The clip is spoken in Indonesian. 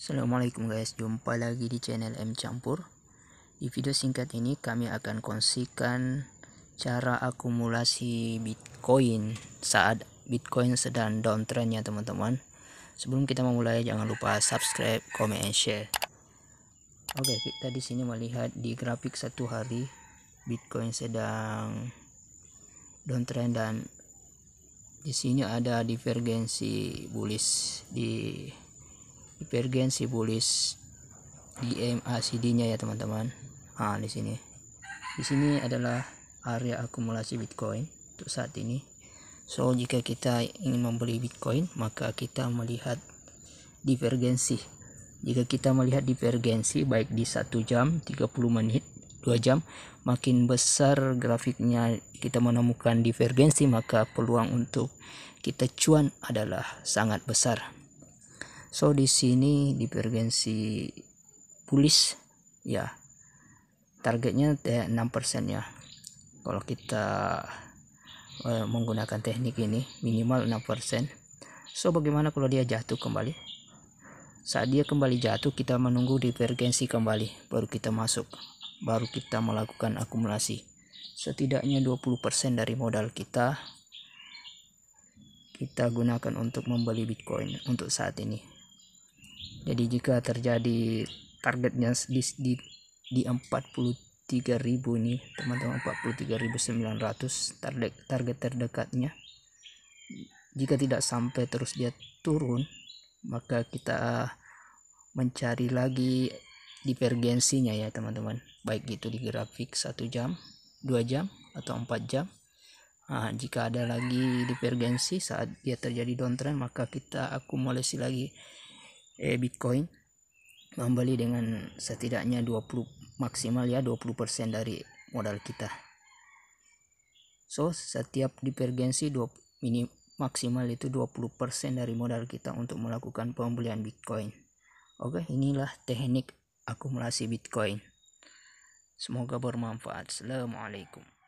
Assalamualaikum guys, jumpa lagi di channel M Campur Di video singkat ini kami akan kongsikan cara akumulasi Bitcoin saat Bitcoin sedang downtrend ya teman-teman Sebelum kita memulai jangan lupa subscribe, comment, and share Oke kita di sini melihat di grafik satu hari Bitcoin sedang downtrend dan di sini ada divergensi bullish di hipergen sibulis di MACD-nya ya teman-teman. Ah di sini. Di sini adalah area akumulasi Bitcoin untuk saat ini. So jika kita ingin membeli Bitcoin maka kita melihat divergensi. Jika kita melihat divergensi baik di 1 jam 30 menit 2 jam makin besar grafiknya kita menemukan divergensi maka peluang untuk kita cuan adalah sangat besar so di sini divergensi bullish ya targetnya 6% ya kalau kita eh, menggunakan teknik ini minimal 6% so bagaimana kalau dia jatuh kembali saat dia kembali jatuh kita menunggu divergensi kembali baru kita masuk baru kita melakukan akumulasi setidaknya 20% dari modal kita kita gunakan untuk membeli Bitcoin untuk saat ini jadi jika terjadi targetnya di, di, di 43.000 ini teman-teman 43.900 target target terdekatnya jika tidak sampai terus dia turun maka kita mencari lagi divergensinya ya teman-teman baik itu di grafik 1 jam 2 jam atau 4 jam nah, jika ada lagi divergensi saat dia terjadi downtrend maka kita akumulasi lagi eh, Bitcoin membeli dengan setidaknya 20 maksimal ya 20% dari modal kita so setiap divergensi dua minim maksimal itu 20% dari modal kita untuk melakukan pembelian Bitcoin oke inilah teknik akumulasi Bitcoin semoga bermanfaat Assalamualaikum